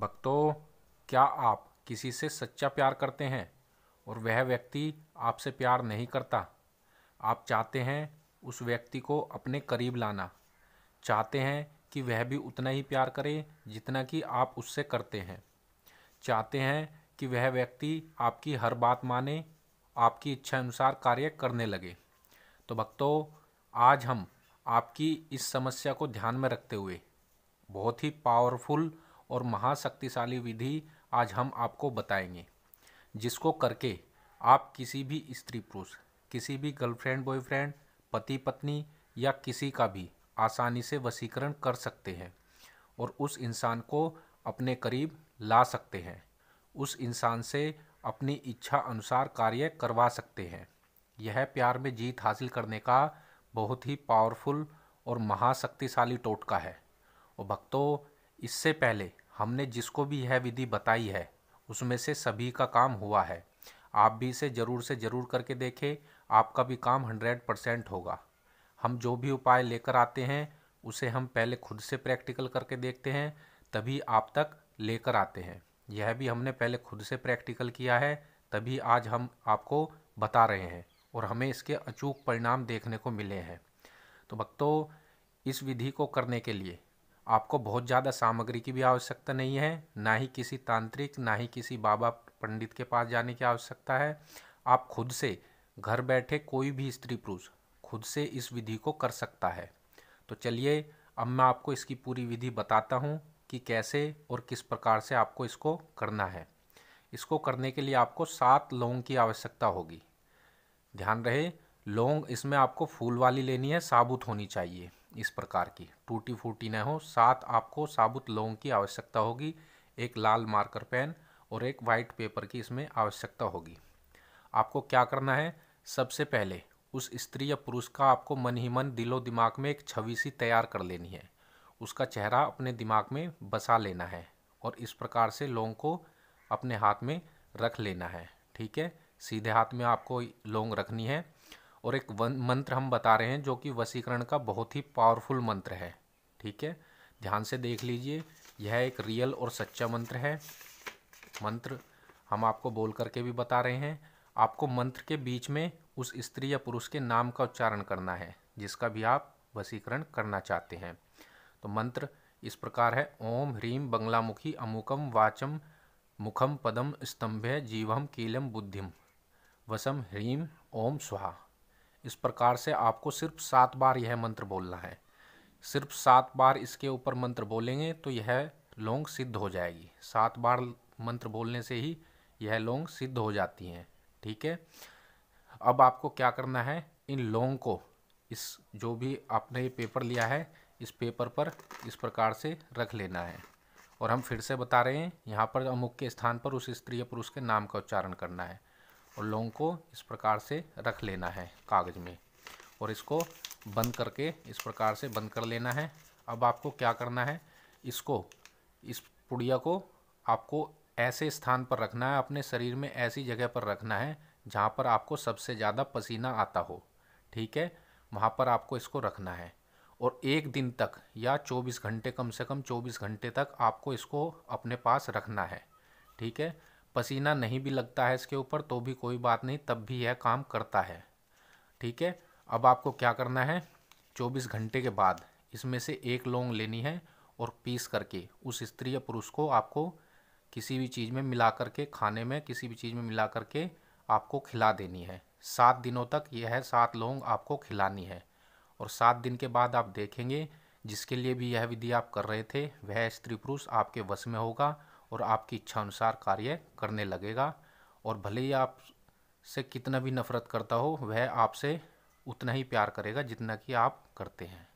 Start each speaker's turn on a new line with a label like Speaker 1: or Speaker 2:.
Speaker 1: भक्तों क्या आप किसी से सच्चा प्यार करते हैं और वह व्यक्ति आपसे प्यार नहीं करता आप चाहते हैं उस व्यक्ति को अपने करीब लाना चाहते हैं कि वह भी उतना ही प्यार करे जितना कि आप उससे करते हैं चाहते हैं कि वह व्यक्ति आपकी हर बात माने आपकी इच्छा अनुसार कार्य करने लगे तो भक्तों आज हम आपकी इस समस्या को ध्यान में रखते हुए बहुत ही पावरफुल और महाशक्तिशाली विधि आज हम आपको बताएंगे जिसको करके आप किसी भी स्त्री पुरुष किसी भी गर्लफ्रेंड बॉयफ्रेंड पति पत्नी या किसी का भी आसानी से वसीकरण कर सकते हैं और उस इंसान को अपने करीब ला सकते हैं उस इंसान से अपनी इच्छा अनुसार कार्य करवा सकते हैं यह प्यार में जीत हासिल करने का बहुत ही पावरफुल और महाशक्तिशाली टोटका है और भक्तों इससे पहले हमने जिसको भी यह विधि बताई है उसमें से सभी का काम हुआ है आप भी इसे ज़रूर से ज़रूर करके देखें आपका भी काम हंड्रेड परसेंट होगा हम जो भी उपाय लेकर आते हैं उसे हम पहले खुद से प्रैक्टिकल करके देखते हैं तभी आप तक लेकर आते हैं यह भी हमने पहले खुद से प्रैक्टिकल किया है तभी आज हम आपको बता रहे हैं और हमें इसके अचूक परिणाम देखने को मिले हैं तो भक्तों इस विधि को करने के लिए आपको बहुत ज़्यादा सामग्री की भी आवश्यकता नहीं है ना ही किसी तांत्रिक ना ही किसी बाबा पंडित के पास जाने की आवश्यकता है आप खुद से घर बैठे कोई भी स्त्री पुरुष खुद से इस विधि को कर सकता है तो चलिए अब मैं आपको इसकी पूरी विधि बताता हूँ कि कैसे और किस प्रकार से आपको इसको करना है इसको करने के लिए आपको सात लौंग की आवश्यकता होगी ध्यान रहे लौंग इसमें आपको फूल वाली लेनी है साबुत होनी चाहिए इस प्रकार की टूटी फूटी न हो साथ आपको साबुत लौंग की आवश्यकता होगी एक लाल मार्कर पेन और एक वाइट पेपर की इसमें आवश्यकता होगी आपको क्या करना है सबसे पहले उस स्त्री या पुरुष का आपको मन ही मन दिलो दिमाग में एक छवि सी तैयार कर लेनी है उसका चेहरा अपने दिमाग में बसा लेना है और इस प्रकार से लौंग को अपने हाथ में रख लेना है ठीक है सीधे हाथ में आपको लौंग रखनी है और एक मंत्र हम बता रहे हैं जो कि वसीकरण का बहुत ही पावरफुल मंत्र है ठीक है ध्यान से देख लीजिए यह एक रियल और सच्चा मंत्र है मंत्र हम आपको बोल करके भी बता रहे हैं आपको मंत्र के बीच में उस स्त्री या पुरुष के नाम का उच्चारण करना है जिसका भी आप वसीकरण करना चाहते हैं तो मंत्र इस प्रकार है ओम ह्रीम बंगलामुखी अमुकम वाचम मुखम पदम स्तंभ जीवम कीलम बुद्धिम वसम ह्रीम ओम स्वाहा इस प्रकार से आपको सिर्फ सात बार यह मंत्र बोलना है सिर्फ सात बार इसके ऊपर मंत्र बोलेंगे तो यह लोंग सिद्ध हो जाएगी सात बार मंत्र बोलने से ही यह लोंग सिद्ध हो जाती हैं ठीक है अब आपको क्या करना है इन लोंग को इस जो भी आपने ये पेपर लिया है इस पेपर पर इस प्रकार से रख लेना है और हम फिर से बता रहे हैं यहाँ पर अमुख के स्थान पर उस स्त्री या पुरुष के नाम का उच्चारण करना है और लौंग को इस प्रकार से रख लेना है कागज़ में और इसको बंद करके इस प्रकार से बंद कर लेना है अब आपको क्या करना है इसको इस पुड़िया को आपको ऐसे स्थान पर रखना है अपने शरीर में ऐसी जगह पर रखना है जहाँ पर आपको सबसे ज़्यादा पसीना आता हो ठीक है वहाँ पर आपको इसको रखना है और एक दिन तक या 24 घंटे कम से कम 24 घंटे तक आपको इसको अपने पास रखना है ठीक है पसीना नहीं भी लगता है इसके ऊपर तो भी कोई बात नहीं तब भी यह काम करता है ठीक है अब आपको क्या करना है 24 घंटे के बाद इसमें से एक लौंग लेनी है और पीस करके उस स्त्री या पुरुष को आपको किसी भी चीज़ में मिला करके खाने में किसी भी चीज़ में मिला करके आपको खिला देनी है सात दिनों तक यह सात लौंग आपको खिलानी है और सात दिन के बाद आप देखेंगे जिसके लिए भी यह विधि आप कर रहे थे वह स्त्री पुरुष आपके वश में होगा और आपकी इच्छा अनुसार कार्य करने लगेगा और भले ही आप से कितना भी नफरत करता हो वह आपसे उतना ही प्यार करेगा जितना कि आप करते हैं